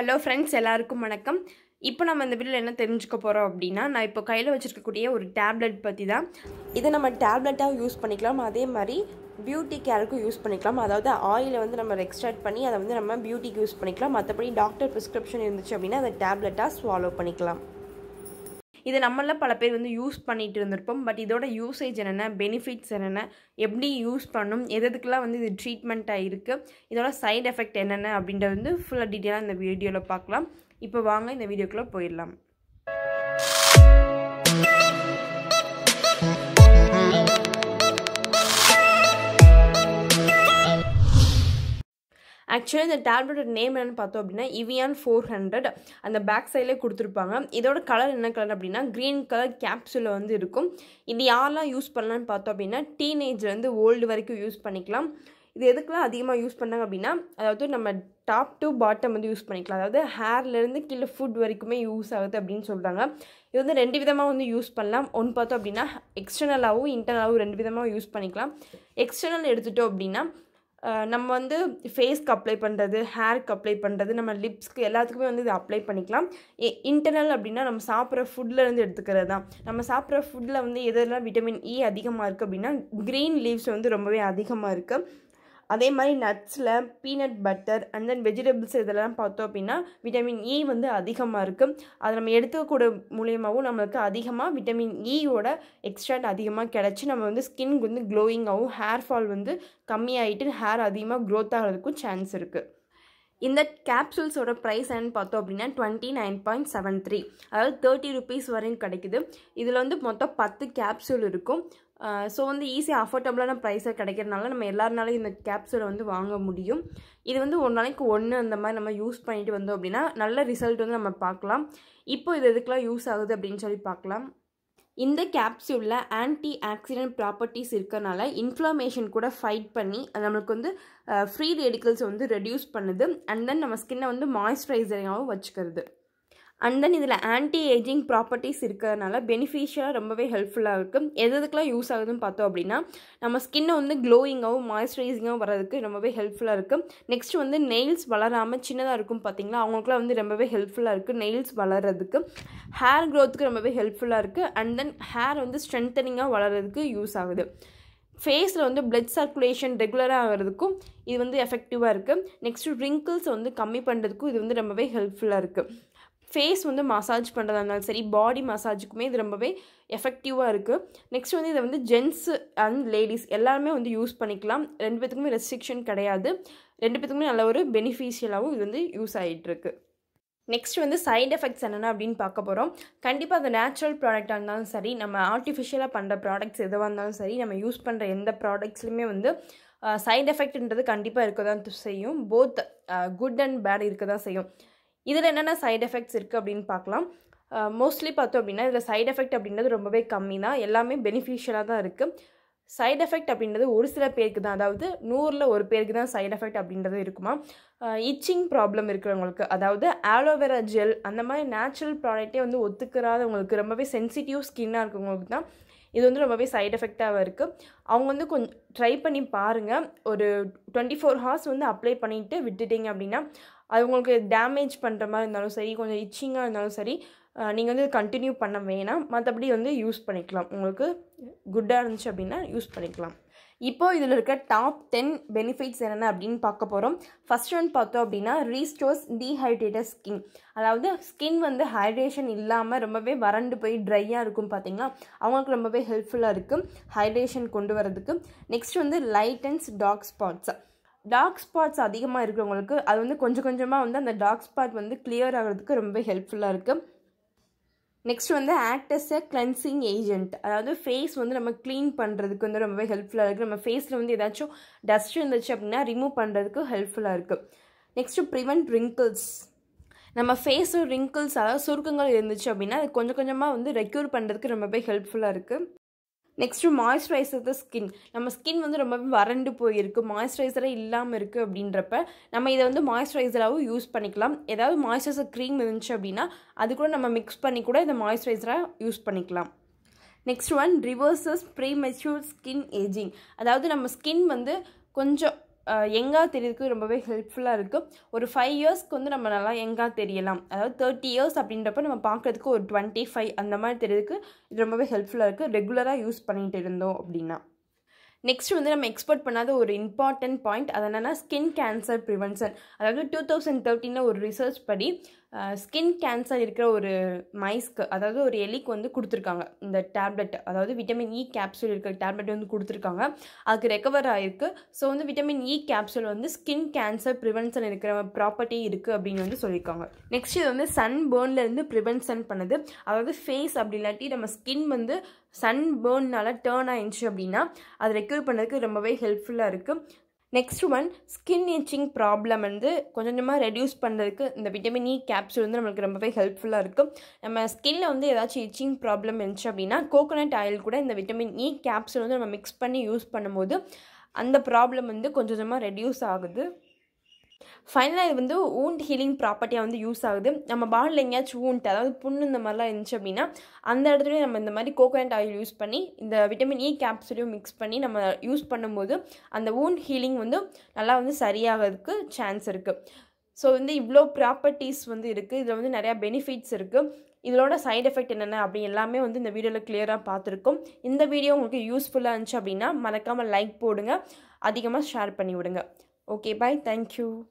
Hello friends எல்லாருக்கும் வணக்கம் இப்போ நம்ம இந்த வீடியோவில் என்ன தெரிஞ்சுக்க போகிறோம் அப்படின்னா நான் இப்போ கையில் வச்சுருக்கக்கூடிய ஒரு டேப்லெட் பற்றி தான் இதை நம்ம டேப்லெட்டாக யூஸ் பண்ணிக்கலாம் அதே மாதிரி பியூட்டி கேருக்கும் யூஸ் பண்ணிக்கலாம் அதாவது ஆயிலை வந்து நம்ம எக்ஸ்ட்ராக்ட் பண்ணி அதை வந்து நம்ம பியூட்டிக்கு யூஸ் பண்ணிக்கலாம் மற்றபடி டாக்டர் ப்ரிஸ்கிரிப்ஷன் இருந்துச்சு அப்படின்னா அதை டேப்லெட்டாக ஸ்வாலோ பண்ணிக்கலாம் இது நம்மள பல பேர் வந்து யூஸ் பண்ணிகிட்டு இருந்திருப்போம் பட் இதோட யூசேஜ் என்னென்ன பெனிஃபிட்ஸ் என்னென்ன எப்படி யூஸ் பண்ணும் எதுக்கெலாம் வந்து இது ட்ரீட்மெண்ட்டாக இருக்குது இதோட சைட் எஃபெக்ட் என்னென்ன அப்படின்றது வந்து ஃபுல்லாக டீட்டெயிலாக இந்த வீடியோவில் பார்க்கலாம் இப்போ வாங்க இந்த வீடியோக்குள்ளே போயிடலாம் ஆக்சுவலி இந்த டேப்லெட்டோட நேம் என்னென்னு பார்த்தோம் அப்படின்னா இவியான் ஃபோர் ஹண்ட்ரட் அந்த பேக் சைட்லேயே கொடுத்துருப்பாங்க இதோட கலர் என்ன கலர் அப்படின்னா க்ரீன் கலர் கேப்சூலில் வந்து இருக்கும் இது யாரெல்லாம் யூஸ் பண்ணலான்னு பார்த்தோம் அப்படின்னா டீனேஜ்லேருந்து ஓல்டு வரைக்கும் யூஸ் பண்ணிக்கலாம் இது எதுக்குலாம் அதிகமாக யூஸ் பண்ணாங்க அப்படின்னா அதாவது நம்ம டாப் டு பாட்டம் வந்து யூஸ் பண்ணிக்கலாம் அதாவது ஹேர்லேருந்து கீழே ஃபுட் வரைக்குமே யூஸ் ஆகுது அப்படின்னு சொல்கிறாங்க இது வந்து ரெண்டு விதமாக வந்து யூஸ் பண்ணலாம் ஒன்று பார்த்தோம் அப்படின்னா எக்ஸ்டர்னலாகவும் இன்டர்னலாகவும் ரெண்டு விதமாக யூஸ் பண்ணிக்கலாம் எக்ஸ்டர்னல் எடுத்துகிட்டோம் அப்படின்னா நம்ம வந்து ஃபேஸ்க்கு அப்ளை பண்ணுறது ஹேருக்கு அப்ளை பண்ணுறது நம்ம லிப்ஸ்க்கு எல்லாத்துக்குமே வந்து இது அப்ளை பண்ணிக்கலாம் இன்டர்னல் அப்படின்னா நம்ம சாப்பிட்ற ஃபுட்லேருந்து எடுத்துக்கிறது தான் நம்ம சாப்பிட்ற ஃபுட்டில் வந்து எதெல்லாம் விட்டமின் இ e அதிகமாக இருக்குது அப்படின்னா க்ரீன் லீவ்ஸ் வந்து ரொம்பவே அதிகமாக இருக்குது அதே மாதிரி நட்ஸில் peanut butter and then vegetables இதெல்லாம் பார்த்தோம் அப்படின்னா விட்டமின் இ e வந்து அதிகமாக இருக்குது அதை நம்ம எடுத்துக்கூட மூலியமாகவும் நம்மளுக்கு அதிகமாக விட்டமின் இயோட e எக்ஸ்ட்ராட் அதிகமாக கிடச்சி நம்ம வந்து ஸ்கின் வந்து க்ளோயிங்காகவும் ஹேர் ஃபால் வந்து கம்மியாகிட்டு ஹேர் அதிகமாக க்ரோத் ஆகிறதுக்கும் சான்ஸ் இருக்குது இந்த கேப்சூல்ஸோட ப்ரைஸ் என்ன பார்த்தோம் அப்படின்னா twenty nine point seven three அதாவது தேர்ட்டி ருபீஸ் வரையும் கிடைக்குது இதில் வந்து மொத்தம் பத்து கேப்சூல் இருக்கும் ஸோ வந்து ஈஸியாக அஃபோர்டபுளான ப்ரைஸாக கிடைக்கிறதுனால நம்ம எல்லாருனாலையும் இந்த கேப்சூலை வந்து வாங்க முடியும் இது வந்து ஒரு நாளைக்கு ஒன்று அந்த மாதிரி நம்ம யூஸ் பண்ணிட்டு வந்தோம் அப்படின்னா நல்ல ரிசல்ட் வந்து நம்ம பார்க்கலாம் இப்போ இது எதுக்கெலாம் யூஸ் ஆகுது அப்படின்னு சொல்லி பார்க்கலாம் இந்த கேப்சூலில் ஆன்டி ஆக்சிடென்ட் ப்ராப்பர்ட்டிஸ் இருக்கனால இன்ஃப்ளமேஷன் கூட ஃபைட் பண்ணி நம்மளுக்கு வந்து ஃப்ரீ ரேடிக்கல்ஸ் வந்து ரெடியூஸ் பண்ணுது அண்ட் தென் நம்ம ஸ்கின்னை வந்து மாய்ஸ்சரைசரையாகவும் வச்சுக்கிறது அண்ட் தென் இதில் ஆன்டி ஏஜிங் ப்ராப்பர்ட்டிஸ் இருக்கிறதுனால பெனிஃபிஷியலாக ரொம்பவே ஹெல்ப்ஃபுல்லாக இருக்குது எது எதுக்கெலாம் யூஸ் ஆகுதுன்னு பார்த்தோம் அப்படின்னா நம்ம ஸ்கின்னை வந்து க்ளோயிங்காகவும் மாய்ஸ்சரைசிங்காகவும் வர்றதுக்கு ரொம்பவே ஹெல்ப்ஃபுல்லாக இருக்குது நெக்ஸ்ட் வந்து நெயில்ஸ் வளராமல் சின்னதாக இருக்கும் பார்த்திங்களா அவங்களுக்குலாம் வந்து ரொம்பவே ஹெல்ப்ஃபுல்லாக இருக்குது நெயில்ஸ் வளர்கிறதுக்கு ஹேர் க்ரோத்துக்கு ரொம்பவே ஹெல்ப்ஃபுல்லாக இருக்குது அண்ட் தென் ஹேர் வந்து ஸ்ட்ரென்தனிங்காக வளர்கிறதுக்கு யூஸ் ஆகுது ஃபேஸில் வந்து பிளட் சர்க்குலேஷன் ரெகுலராக ஆகிறதுக்கும் இது வந்து எஃபெக்டிவாக இருக்குது நெக்ஸ்ட்டு ரிங்கிள்ஸை வந்து கம்மி பண்ணுறதுக்கும் இது வந்து ரொம்பவே ஹெல்ப்ஃபுல்லாக இருக்குது ஃபேஸ் வந்து மசாஜ் பண்ணுறதா இருந்தாலும் சரி பாடி மசாஜுக்குமே இது ரொம்பவே எஃபெக்டிவாக இருக்குது நெக்ஸ்ட் வந்து இதை வந்து ஜென்ஸு அண்ட் லேடிஸ் எல்லாருமே வந்து யூஸ் பண்ணிக்கலாம் ரெண்டு பேத்துக்குமே ரெஸ்ட்ரிக்ஷன் கிடையாது ரெண்டு பேத்துக்குமே நல்ல ஒரு பெனிஃபிஷியலாகவும் இது வந்து யூஸ் ஆகிட்டுருக்கு நெக்ஸ்ட் வந்து சைட் எஃபெக்ட்ஸ் என்னென்ன அப்படின்னு பார்க்க போகிறோம் கண்டிப்பாக அது நேச்சுரல் ப்ராடக்டாக இருந்தாலும் சரி நம்ம ஆர்டிஃபிஷியலாக பண்ணுற ப்ராடக்ட்ஸ் எதுவாக இருந்தாலும் சரி நம்ம யூஸ் பண்ணுற எந்த ப்ராடக்ட்ஸ்லையுமே வந்து சைட் எஃபெக்ட்ன்றது கண்டிப்பாக இருக்க தான் செய்யும் போத் குட் அண்ட் பேட் இருக்க தான் செய்யும் இதில் என்னென்ன சைட் எஃபெக்ட்ஸ் இருக்குது அப்படின்னு பார்க்கலாம் மோஸ்ட்லி பார்த்தோம் அப்படின்னா இதில் சைட் எஃபெக்ட் அப்படின்றது ரொம்பவே கம்மி தான் எல்லாமே பெனிஃபிஷியலாக தான் இருக்குது சைட் எஃபெக்ட் அப்படின்றது ஒரு சில பேருக்கு தான் அதாவது நூறில் ஒரு பேருக்கு தான் சைட் எஃபெக்ட் அப்படின்றது இருக்குமா இச்சிங் ப்ராப்ளம் இருக்கிறவங்களுக்கு அதாவது ஆலோவேரா ஜெல் அந்த மாதிரி நேச்சுரல் ப்ராடக்ட்டே வந்து ஒத்துக்கிறாதவங்களுக்கு ரொம்பவே சென்சிட்டிவ் ஸ்கின்னாக இருக்கிறவங்களுக்கு தான் இது வந்து ரொம்பவே சைட் எஃபெக்டாக இருக்குது அவங்க வந்து கொஞ்சம் ட்ரை பண்ணி பாருங்கள் ஒரு டுவெண்ட்டி ஃபோர் ஹார்ஸ் வந்து அப்ளை பண்ணிவிட்டு விட்டுட்டிங்க அப்படின்னா அது உங்களுக்கு டேமேஜ் பண்ணுற மாதிரி இருந்தாலும் சரி கொஞ்சம் இச்சிங்காக இருந்தாலும் சரி நீங்கள் வந்து கண்டினியூ பண்ண வேணாம் மற்றபடி வந்து யூஸ் பண்ணிக்கலாம் உங்களுக்கு குட்டாக இருந்துச்சு அப்படின்னா யூஸ் பண்ணிக்கலாம் இப்போது இதில் இருக்க டாப் டென் பெனிஃபிட்ஸ் என்னென்ன அப்படின்னு பார்க்க போகிறோம் ஃபஸ்ட் ஒன் பார்த்தோம் அப்படின்னா ரீஸ்டோர்ஸ் டீஹைட்ரேட்டட் ஸ்கின் அதாவது ஸ்கின் வந்து ஹைட்ரேஷன் இல்லாமல் ரொம்பவே வறண்டு போய் ட்ரையாக இருக்கும் பார்த்தீங்கன்னா அவங்களுக்கு ரொம்பவே ஹெல்ப்ஃபுல்லாக இருக்கும் ஹைட்ரேஷன் கொண்டு வரதுக்கு நெக்ஸ்ட் வந்து lightens dark spots dark spots அதிகமாக இருக்கிறவங்களுக்கு அது வந்து கொஞ்சம் கொஞ்சமாக வந்து அந்த டார்க் ஸ்பாட் வந்து கிளியர் ஆகிறதுக்கு ரொம்ப ஹெல்ப்ஃபுல்லாக இருக்குது நெக்ஸ்ட் வந்து ஆக்டர்ஸ் கிளென்சிங் ஏஜென்ட் அதாவது ஃபேஸ் வந்து நம்ம க்ளீன் பண்ணுறதுக்கு வந்து ரொம்பவே ஹெல்ப்ஃபுல்லாக இருக்குது நம்ம ஃபேஸில் வந்து ஏதாச்சும் டஸ்ட் இருந்துச்சு அப்படின்னா ரிமூவ் பண்ணுறதுக்கு ஹெல்ப்ஃபுல்லாக இருக்குது நெக்ஸ்ட்டு ப்ரிவெண்ட் ரிங்கிள்ஸ் நம்ம ஃபேஸில் ரிங்கிள்ஸ் அதாவது சுருக்கங்கள் இருந்துச்சு அப்படின்னா அது கொஞ்சம் கொஞ்சமாக வந்து ரெக்யூர் பண்ணுறதுக்கு ரொம்பவே ஹெல்ப்ஃபுல்லாக இருக்குது நெக்ஸ்ட்டு மாய்ஸ்சரைசர் த ஸ்கின் நம்ம ஸ்கின் வந்து ரொம்பவே வறண்டு போயிருக்கு மாய்ஸ்சரைசரே இல்லாமல் இருக்குது அப்படின்றப்ப நம்ம இதை வந்து மாய்ஸ்சரைசராகவும் யூஸ் பண்ணிக்கலாம் ஏதாவது மாய்ஸ்சரைசர் க்ரீம் இருந்துச்சு அப்படின்னா அது கூட நம்ம மிக்ஸ் பண்ணி கூட இதை மாய்ஸ்சரைசராக யூஸ் பண்ணிக்கலாம் next one reverses mature skin ageing அதாவது நம்ம ஸ்கின் வந்து கொஞ்சம் எங்கா தெரியறதுக்கு ரொம்பவே ஹெல்ப்ஃபுல்லாக இருக்குது ஒரு ஃபைவ் இயர்ஸ்க்கு வந்து நம்ம நல்லா எங்கா தெரியலாம் அதாவது தேர்ட்டி இயர்ஸ் அப்படின்றப்ப நம்ம பார்க்குறதுக்கு ஒரு டுவெண்ட்டி ஃபைவ் அந்த மாதிரி தெரியுதுக்கு இது ரொம்பவே ஹெல்ப்ஃபுல்லாக இருக்குது ரெகுலராக யூஸ் பண்ணிகிட்டு இருந்தோம் அப்படின்னா நெக்ஸ்ட் வந்து நம்ம எக்ஸ்போர்ட் பண்ணாத ஒரு இம்பார்ட்டன்ட் பாயிண்ட் அது என்னென்னா ஸ்கின் கேன்சர் ப்ரிவென்ஷன் அதாவது டூ தௌசண்ட் தேர்ட்டினில் ஒரு ரிசர்ச் படி ஸ்கின் கேன்சர் இருக்கிற ஒரு மைஸ்க்கு அதாவது ஒரு எலிக்கு வந்து கொடுத்துருக்காங்க இந்த டேப்லெட் அதாவது விட்டமின் இ கேப்சூல் இருக்கிற டேப்லெட் வந்து கொடுத்துருக்காங்க அதுக்கு ரெக்கவர் ஆகிருக்கு ஸோ வந்து விட்டமின் இ கேப்சூல் வந்து ஸ்கின் கேன்சர் ப்ரிவென்ஷன் இருக்கிற ப்ராப்பர்ட்டி இருக்குது அப்படின்னு வந்து சொல்லியிருக்காங்க நெக்ஸ்ட் இது வந்து சன் பேர்ன்லேருந்து ப்ரிவென்ஷன் பண்ணுது அதாவது ஃபேஸ் அப்படி இல்லாட்டி நம்ம ஸ்கின் வந்து சன் பேர்னால் டேர்ன் ஆயிடுச்சு அப்படின்னா அதை ரெக்யூர் பண்ணுறதுக்கு ரொம்பவே ஹெல்ப்ஃபுல்லாக இருக்குது next one skin itching problem வந்து கொஞ்சம் கொஞ்சமாக ரெடியூஸ் பண்ணுறதுக்கு இந்த விட்டமின் இ கேப்சூல் வந்து நம்மளுக்கு ரொம்பவே ஹெல்ப்ஃபுல்லாக இருக்கும் நம்ம ஸ்கின்னில் வந்து ஏதாச்சும் இச்சிங் ப்ராப்ளம் இருந்துச்சு அப்படின்னா கோகோனட் ஆயில் கூட இந்த விட்டமின் இ கேப்சூல் வந்து நம்ம மிக்ஸ் பண்ணி யூஸ் பண்ணும்போது அந்த ப்ராப்ளம் வந்து கொஞ்சம் கொஞ்சமாக ரெடியூஸ் ஆகுது ஃபைனலாக இது வந்து ஊண்ட் ஹீலிங் ப்ராப்பர்ட்டியாக வந்து யூஸ் ஆகுது நம்ம பாடியில் எங்கேயாச்சும் ஊண்ட் அதாவது புண்ணு இந்த மாதிரிலாம் இருந்துச்சு அப்படின்னா அந்த இடத்துலையும் நம்ம இந்த மாதிரி கோகோனட் ஆயில் யூஸ் பண்ணி இந்த விட்டமின் இ கேப்சூலையும் மிக்ஸ் பண்ணி நம்ம யூஸ் பண்ணும்போது அந்த ஊண்ட் ஹீலிங் வந்து நல்லா வந்து சரியாகிறதுக்கு சான்ஸ் இருக்குது ஸோ வந்து இவ்வளோ ப்ராப்பர்ட்டிஸ் வந்து இருக்குது இதில் வந்து நிறையா பெனிஃபிட்ஸ் இருக்குது இதோட சைட் எஃபெக்ட் என்னென்ன அப்படி எல்லாமே வந்து இந்த வீடியோவில் கிளியராக பார்த்துருக்கோம் இந்த வீடியோ உங்களுக்கு யூஸ்ஃபுல்லாக இருந்துச்சு அப்படின்னா மறக்காமல் லைக் போடுங்க அதிகமாக ஷேர் பண்ணி விடுங்க Okay, bye. Thank you.